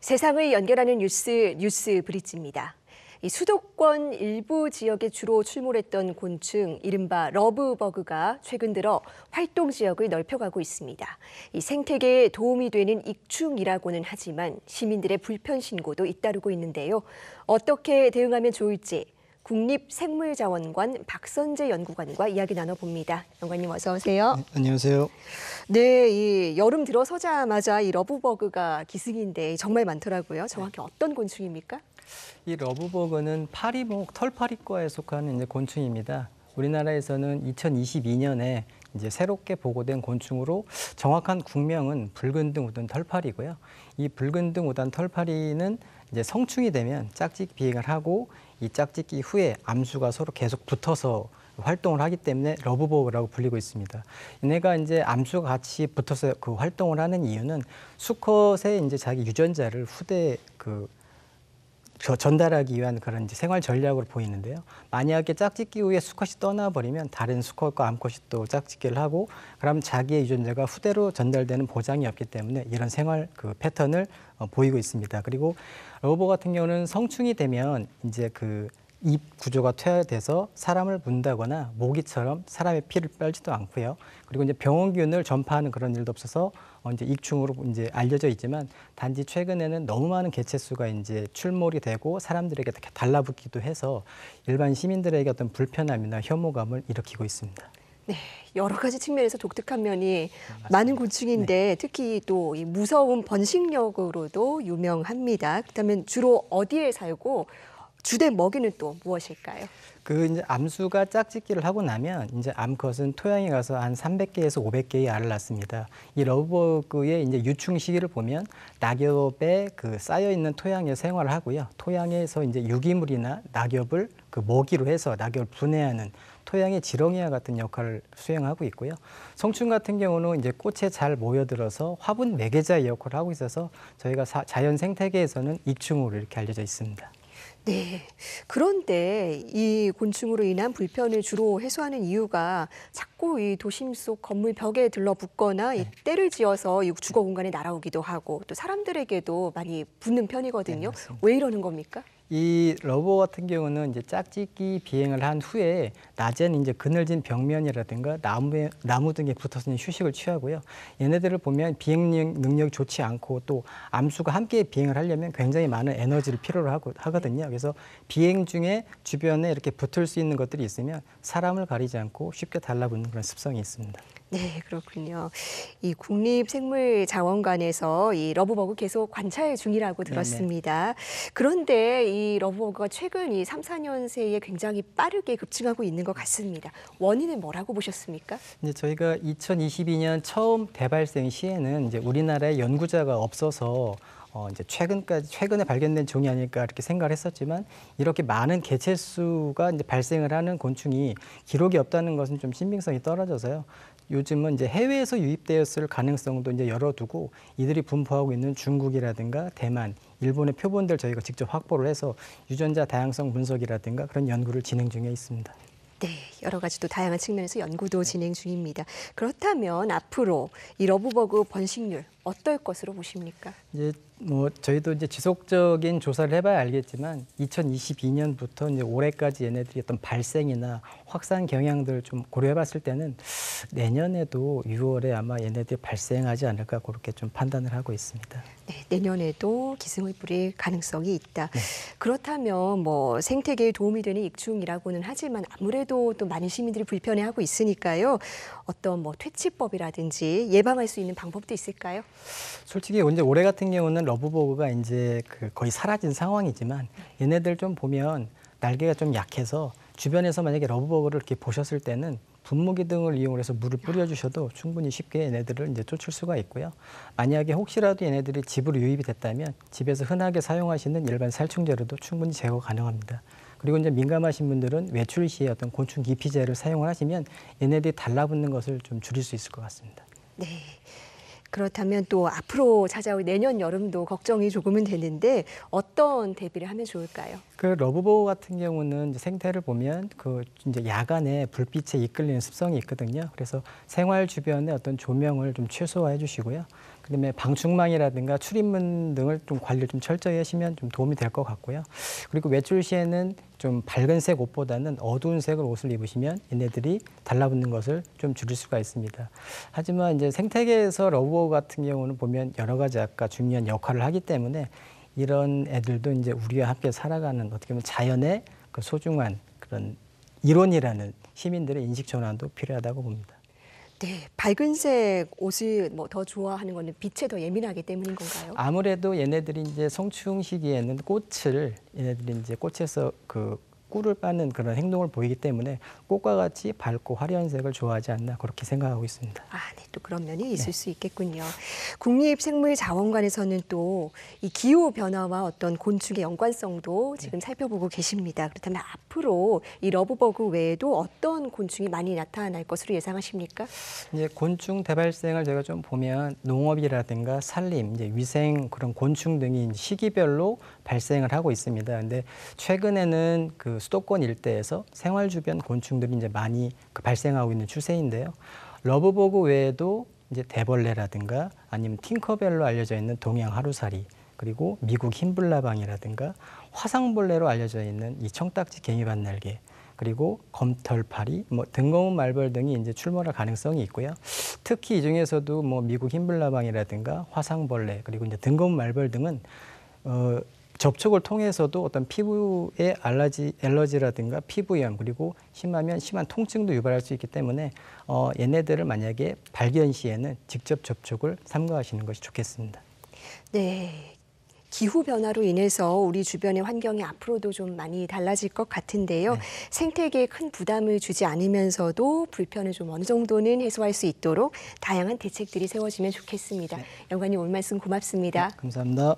세상을 연결하는 뉴스 뉴스 브릿지입니다. 수도권 일부 지역에 주로 출몰했던 곤충 이른바 러브버그가 최근 들어 활동 지역을 넓혀가고 있습니다. 생태계에 도움이 되는 익충이라고는 하지만 시민들의 불편 신고도 잇따르고 있는데요. 어떻게 대응하면 좋을지 국립생물자원관 박선재 연구관과 이야기 나눠봅니다. 연구관님 어서 오세요. 네, 안녕하세요. 네, 이 여름 들어서자마자 이 러브버그가 기승인데 정말 많더라고요. 정확히 네. 어떤 곤충입니까? 이 러브버그는 파리목 털파리과에 속하는 이제 곤충입니다. 우리나라에서는 2022년에 이제 새롭게 보고된 곤충으로 정확한 국명은 붉은 등 우단 털파리고요. 이 붉은 등 우단 털파리는 이제 성충이 되면 짝짓 비행을 하고 이 짝짓기 후에 암수가 서로 계속 붙어서 활동을 하기 때문에 러브보라고 불리고 있습니다. 얘네가 이제 암수가 같이 붙어서 그 활동을 하는 이유는 수컷의 이제 자기 유전자를 후대 그 전달하기 위한 그런 생활 전략으로 보이는데요. 만약에 짝짓기 후에 수컷이 떠나버리면 다른 수컷과 암컷이 또 짝짓기를 하고 그럼 자기의 유전자가 후대로 전달되는 보장이 없기 때문에 이런 생활 그 패턴을 어, 보이고 있습니다. 그리고 로보 같은 경우는 성충이 되면 이제 그입 구조가 퇴화돼서 사람을 문다거나 모기처럼 사람의 피를 빨지도 않고요. 그리고 이제 병원균을 전파하는 그런 일도 없어서 어 이제 익충으로 이제 알려져 있지만 단지 최근에는 너무 많은 개체수가 이제 출몰이 되고 사람들에게 달라붙기도 해서 일반 시민들에게 어떤 불편함이나 혐오감을 일으키고 있습니다. 네, 여러 가지 측면에서 독특한 면이 음, 맞습니다. 많은 곤충인데 네. 특히 또 이 무서운 번식력으로도 유명합니다. 그렇다면 주로 어디에 살고 주된 먹이는 또 무엇일까요? 그 이제 암수가 짝짓기를 하고 나면 이제 암컷은 토양에 가서 한 300개에서 500개의 알을 낳습니다. 이 러브버그의 이제 유충 시기를 보면 낙엽에 그 쌓여 있는 토양에 생활을 하고요. 토양에서 이제 유기물이나 낙엽을 그 먹이로 해서 낙엽을 분해하는 토양의 지렁이와 같은 역할을 수행하고 있고요. 성충 같은 경우는 이제 꽃에 잘 모여들어서 화분 매개자의 역할을 하고 있어서 저희가 사, 자연 생태계에서는 익충으로 이렇게 알려져 있습니다. 네. 그런데 이 곤충으로 인한 불편을 주로 해소하는 이유가 자꾸 이 도심 속 건물 벽에 들러붙거나 이 네. 때를 지어서 이 주거 공간에 날아오기도 하고 또 사람들에게도 많이 붙는 편이거든요. 네, 왜 이러는 겁니까? 이 러버 같은 경우는 이제 짝짓기 비행을 한 후에 낮에는 이제 그늘진 벽면이라든가 나무 에 나무 등에 붙어서 휴식을 취하고요. 얘네들을 보면 비행 능력이 좋지 않고 또 암수가 함께 비행을 하려면 굉장히 많은 에너지를 필요로 하고 하거든요. 그래서 비행 중에 주변에 이렇게 붙을 수 있는 것들이 있으면 사람을 가리지 않고 쉽게 달라붙는 그런 습성이 있습니다. 네, 그렇군요. 이 국립생물자원관에서 이 러브버그 계속 관찰 중이라고 들었습니다. 그런데 이 러브버그가 최근 이 3, 4년 새에 굉장히 빠르게 급증하고 있는 것 같습니다. 원인은 뭐라고 보셨습니까? 이제 저희가 2022년 처음 대발생 시에는 이제 우리나라에 연구자가 없어서 어 이제 최근까지 최근에 발견된 종이 아닐까 이렇게 생각을 했었지만 이렇게 많은 개체 수가 이제 발생을 하는 곤충이 기록이 없다는 것은 좀 신빙성이 떨어져서요. 요즘은 이제 해외에서 유입되었을 가능성도 이제 열어두고 이들이 분포하고 있는 중국이라든가 대만, 일본의 표본들 저희가 직접 확보를 해서 유전자 다양성 분석이라든가 그런 연구를 진행 중에 있습니다. 네, 여러 가지 또 다양한 측면에서 연구도 진행 중입니다. 그렇다면 앞으로 이 러브버그 번식률 어떨 것으로 보십니까? 이제 뭐 저희도 이제 지속적인 조사를 해봐야 알겠지만 2022년부터 이제 올해까지 얘네들이 어떤 발생이나 확산 경향들좀 고려해봤을 때는 내년에도 6월에 아마 얘네들이 발생하지 않을까 그렇게 좀 판단을 하고 있습니다. 네, 내년에도 기승을 부릴 가능성이 있다. 네. 그렇다면 뭐 생태계에 도움이 되는 익충이라고는 하지만 아무래도 또 많은 시민들이 불편해하고 있으니까요. 어떤 뭐 퇴치법이라든지 예방할 수 있는 방법도 있을까요? 솔직히 이제 올해 같은 경우는 러브보그가 이제 그 거의 사라진 상황이지만 얘네들 좀 보면 날개가 좀 약해서 주변에서 만약에 러브버그를 이렇게 보셨을 때는 분무기 등을 이용해서 물을 뿌려주셔도 충분히 쉽게 얘네들을 이제 쫓을 수가 있고요. 만약에 혹시라도 얘네들이 집으로 유입이 됐다면 집에서 흔하게 사용하시는 일반 살충제로도 충분히 제거 가능합니다. 그리고 이제 민감하신 분들은 외출 시에 어떤 곤충 기피제를 사용을 하시면 얘네들이 달라붙는 것을 좀 줄일 수 있을 것 같습니다. 네. 그렇다면 또 앞으로 찾아올 내년 여름도 걱정이 조금은 되는데 어떤 대비를 하면 좋을까요? 그 러브보호 같은 경우는 생태를 보면 그 이제 야간에 불빛에 이끌리는 습성이 있거든요. 그래서 생활 주변의 어떤 조명을 좀 최소화해 주시고요. 그다음에 방충망이라든가 출입문 등을 좀 관리를 좀 철저히 하시면 좀 도움이 될 것 같고요. 그리고 외출 시에는 좀 밝은색 옷보다는 어두운 색을 옷을 입으시면 얘네들이 달라붙는 것을 좀 줄일 수가 있습니다. 하지만 이제 생태계에서 러브워 같은 경우는 보면 여러 가지 아까 중요한 역할을 하기 때문에 이런 애들도 이제 우리와 함께 살아가는 어떻게 보면 자연의 그 소중한 그런 이론이라는 시민들의 인식 전환도 필요하다고 봅니다. 네, 밝은색 옷을 뭐 더 좋아하는 거는 빛에 더 예민하기 때문인 건가요? 아무래도 얘네들이 이제 성추행 시기에는 꽃을 얘네들이 이제 꽃에서 그 꿀을 빠는 그런 행동을 보이기 때문에 꽃과 같이 밝고 화려한 색을 좋아하지 않나 그렇게 생각하고 있습니다. 아, 네, 또 그런 면이 있을 네. 수 있겠군요. 국립생물자원관에서는 또이 기후 변화와 어떤 곤충의 연관성도 네. 지금 네. 살펴보고 계십니다. 그렇다면 앞으로 이 러브버그 외에도 어떤 곤충이 많이 나타날 것으로 예상하십니까? 이제 곤충 대발생을 제가 좀 보면 농업이라든가 산림, 이제 위생 그런 곤충 등이 시기별로 발생을 하고 있습니다. 근데 최근에는 그 수도권 일대에서 생활 주변 곤충들이 이제 많이 그 발생하고 있는 추세인데요. 러브버그 외에도 이제 대벌레라든가 아니면 팅커벨로 알려져 있는 동양 하루살이 그리고 미국 흰블라방이라든가 화상벌레로 알려져 있는 이 청딱지 갱이반 날개 그리고 검털파리, 뭐 등검은 말벌 등이 이제 출몰할 가능성이 있고요. 특히 이 중에서도 뭐 미국 흰블라방이라든가 화상벌레 그리고 이제 등검은 말벌 등은 어, 접촉을 통해서도 어떤 피부의 알러지, 알러지라든가 피부염 그리고 심하면 심한 통증도 유발할 수 있기 때문에 어, 얘네들을 만약에 발견 시에는 직접 접촉을 삼가하시는 것이 좋겠습니다. 네. 기후 변화로 인해서 우리 주변의 환경이 앞으로도 좀 많이 달라질 것 같은데요. 네. 생태계에 큰 부담을 주지 않으면서도 불편을 좀 어느 정도는 해소할 수 있도록 다양한 대책들이 세워지면 좋겠습니다. 네. 영관님 오늘 말씀 고맙습니다. 네, 감사합니다.